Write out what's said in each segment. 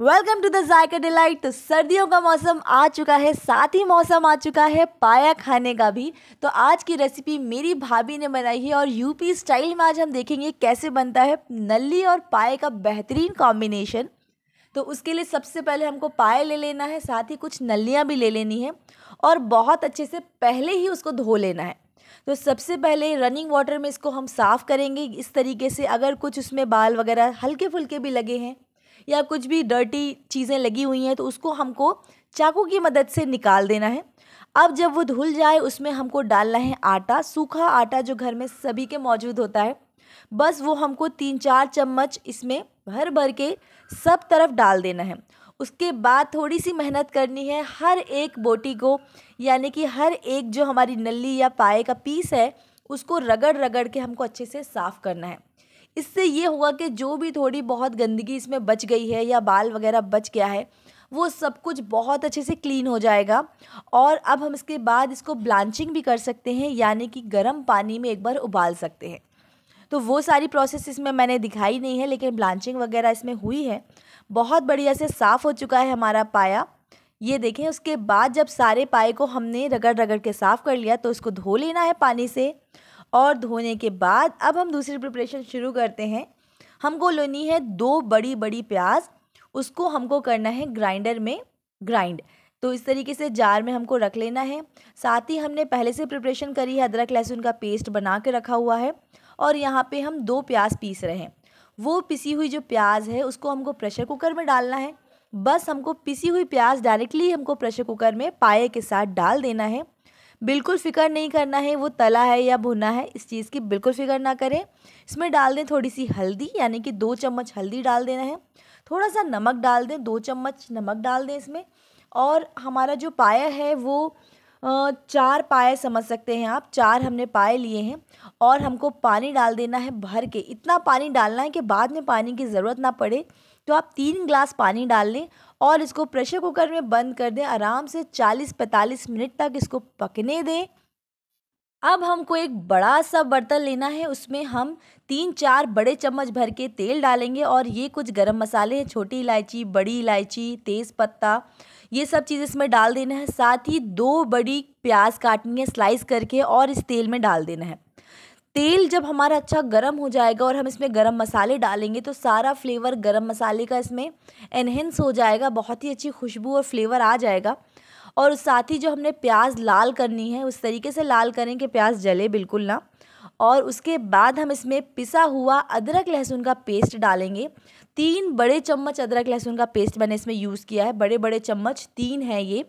welcome to the Zayka Delight तो सर्दियों का मौसम आ चुका है साथ ही मौसम आ चुका है पाया खाने का भी तो आज की रेसिपी मेरी भाभी ने बनाई है और यूपी स्टाइल में आज हम देखेंगे कैसे बनता है नली और पाए का बेहतरीन कॉम्बिनेशन तो उसके लिए सबसे पहले हमको पाए ले लेना है साथ ही कुछ नलियाँ भी ले लेनी है और बहुत अच्छे से पहले ही उसको धो लेना है तो सबसे पहले रनिंग वाटर में इसको हम साफ़ करेंगे इस तरीके से अगर कुछ उसमें बाल वगैरह हल्के फुल्के भी लगे हैं या कुछ भी डर्टी चीज़ें लगी हुई हैं तो उसको हमको चाकू की मदद से निकाल देना है अब जब वो धुल जाए उसमें हमको डालना है आटा सूखा आटा जो घर में सभी के मौजूद होता है बस वो हमको तीन चार चम्मच इसमें भर भर के सब तरफ डाल देना है उसके बाद थोड़ी सी मेहनत करनी है हर एक बोटी को यानी कि हर एक जो हमारी नली या पाए का पीस है उसको रगड़ रगड़ के हमको अच्छे से साफ़ करना है इससे ये हुआ कि जो भी थोड़ी बहुत गंदगी इसमें बच गई है या बाल वगैरह बच गया है वो सब कुछ बहुत अच्छे से क्लीन हो जाएगा और अब हम इसके बाद इसको ब्लांचिंग भी कर सकते हैं यानी कि गर्म पानी में एक बार उबाल सकते हैं तो वो सारी प्रोसेस इसमें मैंने दिखाई नहीं है लेकिन ब्लांचिंग वगैरह इसमें हुई है बहुत बढ़िया से साफ़ हो चुका है हमारा पाया ये देखें उसके बाद जब सारे पाए को हमने रगड़ रगड़ के साफ़ कर लिया तो इसको धो लेना है पानी से और धोने के बाद अब हम दूसरी प्रिपरेशन शुरू करते हैं हमको लेनी है दो बड़ी बड़ी प्याज उसको हमको करना है ग्राइंडर में ग्राइंड तो इस तरीके से जार में हमको रख लेना है साथ ही हमने पहले से प्रिपरेशन करी है अदरक लहसुन का पेस्ट बना के रखा हुआ है और यहाँ पे हम दो प्याज पीस रहे हैं वो पिसी हुई जो प्याज है उसको हमको प्रेशर कुकर में डालना है बस हमको पिसी हुई प्याज डायरेक्टली हमको प्रेशर कुकर में पाए के साथ डाल देना है बिल्कुल फ़िक्र नहीं करना है वो तला है या भुना है इस चीज़ की बिल्कुल फ़िक्र ना करें इसमें डाल दें थोड़ी सी हल्दी यानी कि दो चम्मच हल्दी डाल देना है थोड़ा सा नमक डाल दें दो चम्मच नमक डाल दें इसमें और हमारा जो पाया है वो चार पाए समझ सकते हैं आप चार हमने पाए लिए हैं और हमको पानी डाल देना है भर के इतना पानी डालना है कि बाद में पानी की ज़रूरत ना पड़े तो आप तीन ग्लास पानी डाल लें और इसको प्रेशर कुकर में बंद कर दें आराम से 40-45 मिनट तक इसको पकने दें अब हमको एक बड़ा सा बर्तन लेना है उसमें हम तीन चार बड़े चम्मच भर के तेल डालेंगे और ये कुछ गरम मसाले हैं छोटी इलायची बड़ी इलायची तेज़ पत्ता ये सब चीज़ इसमें डाल देना है साथ ही दो बड़ी प्याज काटनी है स्लाइस करके और इस तेल में डाल देना है तेल जब हमारा अच्छा गर्म हो जाएगा और हम इसमें गरम मसाले डालेंगे तो सारा फ्लेवर गरम मसाले का इसमें एनहेंस हो जाएगा बहुत ही अच्छी खुशबू और फ्लेवर आ जाएगा और साथ ही जो हमने प्याज लाल करनी है उस तरीके से लाल करें कि प्याज जले बिल्कुल ना और उसके बाद हम इसमें पिसा हुआ अदरक लहसुन का पेस्ट डालेंगे तीन बड़े चम्मच अदरक लहसुन का पेस्ट मैंने इसमें यूज़ किया है बड़े बड़े चम्मच तीन है ये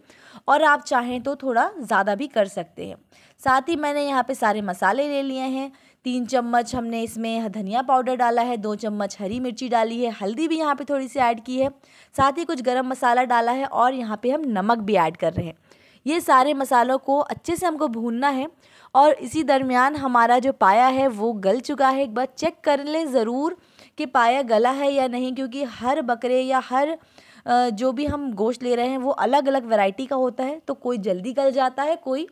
और आप चाहें तो थोड़ा ज़्यादा भी कर सकते हैं साथ ही मैंने यहाँ पे सारे मसाले ले लिए हैं तीन चम्मच हमने इसमें धनिया पाउडर डाला है दो चम्मच हरी मिर्ची डाली है हल्दी भी यहाँ पर थोड़ी सी ऐड की है साथ ही कुछ गर्म मसाला डाला है और यहाँ पर हम नमक भी ऐड कर रहे हैं ये सारे मसालों को अच्छे से हमको भूनना है और इसी दरमियान हमारा जो पाया है वो गल चुका है एक बार चेक कर लें ज़रूर कि पाया गला है या नहीं क्योंकि हर बकरे या हर जो भी हम गोश्त ले रहे हैं वो अलग अलग वैरायटी का होता है तो कोई जल्दी गल जाता है कोई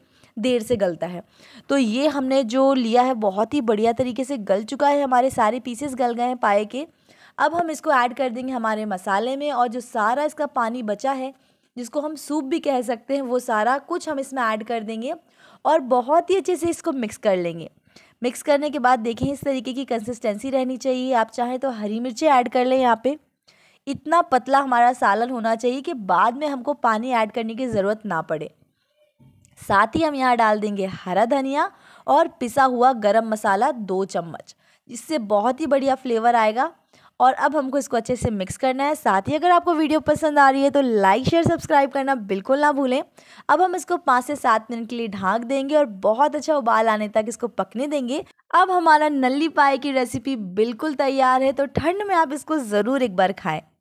देर से गलता है तो ये हमने जो लिया है बहुत ही बढ़िया तरीके से गल चुका है हमारे सारे पीसेस गल गए हैं पाए के अब हम इसको ऐड कर देंगे हमारे मसाले में और जो सारा इसका पानी बचा है जिसको हम सूप भी कह सकते हैं वो सारा कुछ हम इसमें ऐड कर देंगे और बहुत ही अच्छे से इसको मिक्स कर लेंगे मिक्स करने के बाद देखें इस तरीके की कंसिस्टेंसी रहनी चाहिए आप चाहें तो हरी मिर्चें ऐड कर लें यहाँ पे इतना पतला हमारा सालन होना चाहिए कि बाद में हमको पानी ऐड करने की ज़रूरत ना पड़े साथ ही हम यहाँ डाल देंगे हरा धनिया और पिसा हुआ गरम मसाला दो चम्मच इससे बहुत ही बढ़िया फ्लेवर आएगा और अब हमको इसको अच्छे से मिक्स करना है साथ ही अगर आपको वीडियो पसंद आ रही है तो लाइक शेयर सब्सक्राइब करना बिल्कुल ना भूलें अब हम इसको पाँच से सात मिनट के लिए ढाँक देंगे और बहुत अच्छा उबाल आने तक इसको पकने देंगे अब हमारा नली पाए की रेसिपी बिल्कुल तैयार है तो ठंड में आप इसको ज़रूर एक बार खाएँ